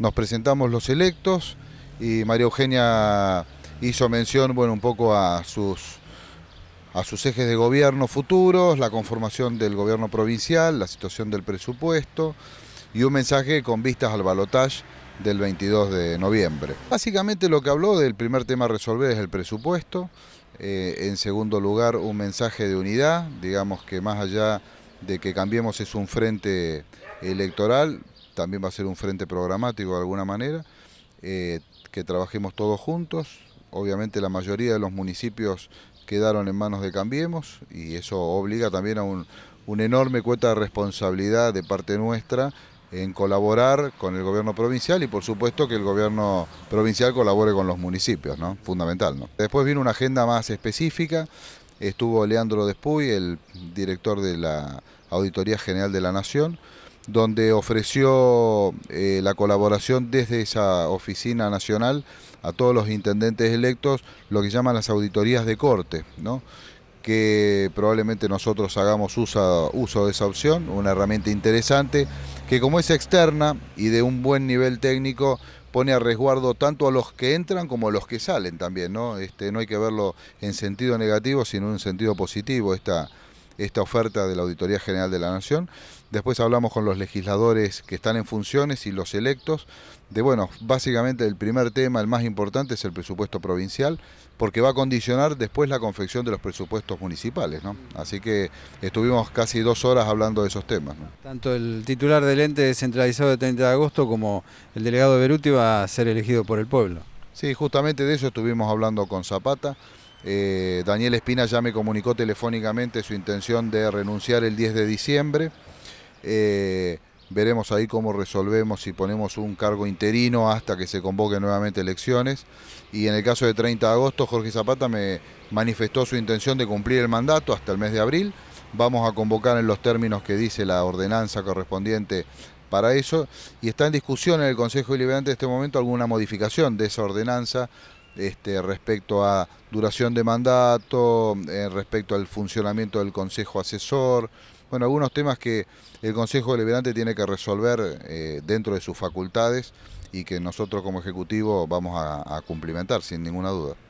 nos presentamos los electos y María Eugenia hizo mención, bueno, un poco a sus, a sus ejes de gobierno futuros, la conformación del gobierno provincial, la situación del presupuesto y un mensaje con vistas al balotaje del 22 de noviembre. Básicamente lo que habló del primer tema a resolver es el presupuesto, eh, en segundo lugar un mensaje de unidad, digamos que más allá de que cambiemos es un frente electoral, también va a ser un frente programático de alguna manera, eh, que trabajemos todos juntos. Obviamente la mayoría de los municipios quedaron en manos de Cambiemos y eso obliga también a un, una enorme cuota de responsabilidad de parte nuestra en colaborar con el gobierno provincial y por supuesto que el gobierno provincial colabore con los municipios, ¿no? Fundamental, ¿no? Después vino una agenda más específica, estuvo Leandro Despuy, el director de la Auditoría General de la Nación, donde ofreció eh, la colaboración desde esa oficina nacional a todos los intendentes electos, lo que llaman las auditorías de corte, ¿no? que probablemente nosotros hagamos uso, uso de esa opción, una herramienta interesante, que como es externa y de un buen nivel técnico, pone a resguardo tanto a los que entran como a los que salen también, ¿no? Este, no hay que verlo en sentido negativo, sino en un sentido positivo, esta, esta oferta de la Auditoría General de la Nación. Después hablamos con los legisladores que están en funciones y los electos de, bueno, básicamente el primer tema, el más importante, es el presupuesto provincial, porque va a condicionar después la confección de los presupuestos municipales, Así que estuvimos casi dos horas hablando de esos temas. Tanto el titular del ente descentralizado de 30 de agosto como el delegado de Beruti va a ser elegido por el pueblo. Sí, justamente de eso estuvimos hablando con Zapata. Eh, Daniel Espina ya me comunicó telefónicamente su intención de renunciar el 10 de diciembre. Eh, veremos ahí cómo resolvemos si ponemos un cargo interino hasta que se convoquen nuevamente elecciones. Y en el caso de 30 de agosto, Jorge Zapata me manifestó su intención de cumplir el mandato hasta el mes de abril. Vamos a convocar en los términos que dice la ordenanza correspondiente para eso y está en discusión en el Consejo Deliberante en este momento alguna modificación de esa ordenanza este, respecto a duración de mandato, eh, respecto al funcionamiento del Consejo Asesor, bueno, algunos temas que el Consejo Deliberante tiene que resolver eh, dentro de sus facultades y que nosotros como Ejecutivo vamos a, a cumplimentar, sin ninguna duda.